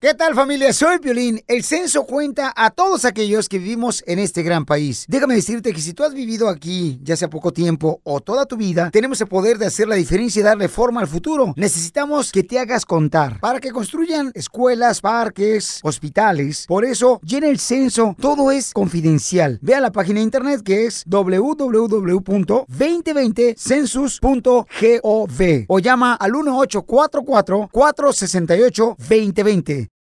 ¿Qué tal familia? Soy Violín. El censo cuenta a todos aquellos que vivimos en este gran país. Déjame decirte que si tú has vivido aquí, ya sea poco tiempo o toda tu vida, tenemos el poder de hacer la diferencia y darle forma al futuro. Necesitamos que te hagas contar para que construyan escuelas, parques, hospitales. Por eso, llena el censo. Todo es confidencial. Ve a la página de internet que es www.2020census.gov o llama al 1844-468-2020.